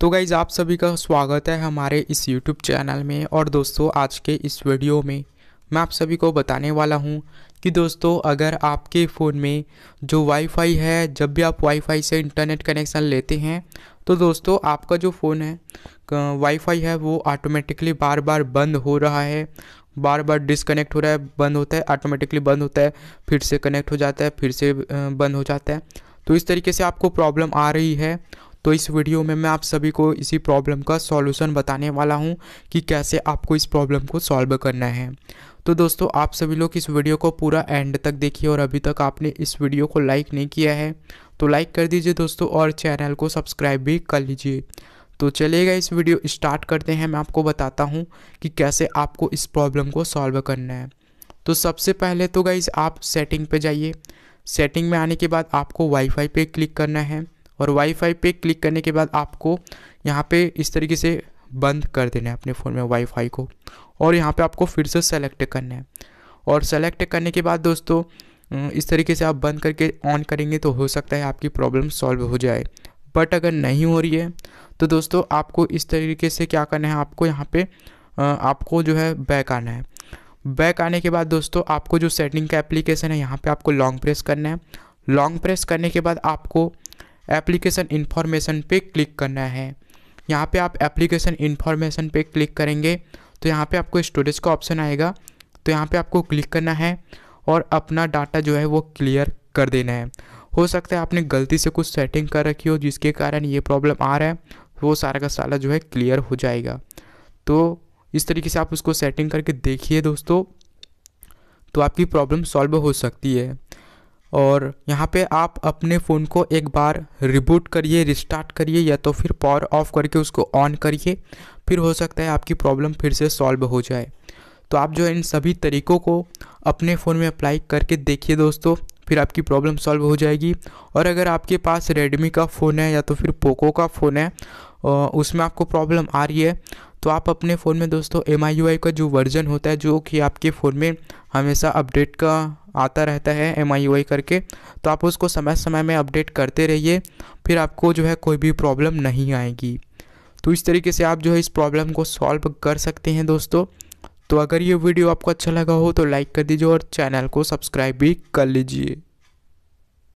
तो गाइज़ आप सभी का स्वागत है हमारे इस YouTube चैनल में और दोस्तों आज के इस वीडियो में मैं आप सभी को बताने वाला हूं कि दोस्तों अगर आपके फ़ोन में जो वाईफाई है जब भी आप वाईफाई से इंटरनेट कनेक्शन लेते हैं तो दोस्तों आपका जो फ़ोन है वाईफाई है वो ऑटोमेटिकली बार बार बंद हो रहा है बार बार डिसकनेक्ट हो रहा है बंद होता है ऑटोमेटिकली बंद होता है फिर से कनेक्ट हो जाता है फिर से बंद हो जाता है तो इस तरीके से आपको प्रॉब्लम आ रही है तो इस वीडियो में मैं आप सभी को इसी प्रॉब्लम का सॉल्यूशन बताने वाला हूँ कि कैसे आपको इस प्रॉब्लम को सॉल्व करना है तो दोस्तों आप सभी लोग इस वीडियो को पूरा एंड तक देखिए और अभी तक आपने इस वीडियो को लाइक नहीं किया है तो लाइक कर दीजिए दोस्तों और चैनल को सब्सक्राइब भी कर लीजिए तो चलिएगा इस वीडियो स्टार्ट करते हैं मैं आपको बताता हूँ कि कैसे आपको इस प्रॉब्लम को सॉल्व करना है तो सबसे पहले तो गाइज़ आप सेटिंग पे जाइए सेटिंग में आने के बाद आपको वाईफाई पे क्लिक करना है और वाईफाई पे क्लिक करने के बाद आपको यहाँ पे इस तरीके से बंद कर देना है अपने फ़ोन में वाईफाई को और यहाँ पे आपको फिर से सेलेक्ट करना है और सेलेक्ट करने के बाद दोस्तों इस तरीके से आप बंद करके ऑन करेंगे तो हो सकता है आपकी प्रॉब्लम सॉल्व हो जाए बट अगर नहीं हो रही है तो दोस्तों आपको इस तरीके से क्या करना है आपको यहाँ पे आपको जो है बैक आना है बैक आने के बाद दोस्तों आपको जो सेटिंग का एप्लीकेशन है यहाँ पे आपको लॉन्ग प्रेस करना है लॉन्ग प्रेस करने के बाद आपको एप्लीकेशन इन्फॉर्मेशन पे क्लिक करना है यहाँ पे आप एप्लीकेशन इन्फॉर्मेशन पे क्लिक करेंगे तो यहाँ पे आपको स्टोरेज का ऑप्शन आएगा तो यहाँ पे आपको क्लिक करना है और अपना डाटा जो है वो क्लियर कर देना है हो सकता है आपने गलती से कुछ सेटिंग कर रखी हो जिसके कारण ये प्रॉब्लम आ रहा है वो सारा का सारा जो है क्लियर हो जाएगा तो इस तरीके से आप उसको सेटिंग करके देखिए दोस्तों तो आपकी प्रॉब्लम सॉल्व हो सकती है और यहाँ पे आप अपने फ़ोन को एक बार रिबूट करिए रिस्टार्ट करिए या तो फिर पावर ऑफ करके उसको ऑन करिए फिर हो सकता है आपकी प्रॉब्लम फिर से सॉल्व हो जाए तो आप जो है इन सभी तरीक़ों को अपने फ़ोन में अप्लाई करके देखिए दोस्तों फिर आपकी प्रॉब्लम सॉल्व हो जाएगी और अगर आपके पास रेडमी का फ़ोन है या तो फिर पोको का फ़ोन है उसमें आपको प्रॉब्लम आ रही है तो आप अपने फ़ोन में दोस्तों एम का जो वर्जन होता है जो कि आपके फ़ोन में हमेशा अपडेट का आता रहता है एम करके तो आप उसको समय समय में अपडेट करते रहिए फिर आपको जो है कोई भी प्रॉब्लम नहीं आएगी तो इस तरीके से आप जो है इस प्रॉब्लम को सॉल्व कर सकते हैं दोस्तों तो अगर ये वीडियो आपको अच्छा लगा हो तो लाइक कर दीजिए और चैनल को सब्सक्राइब भी कर लीजिए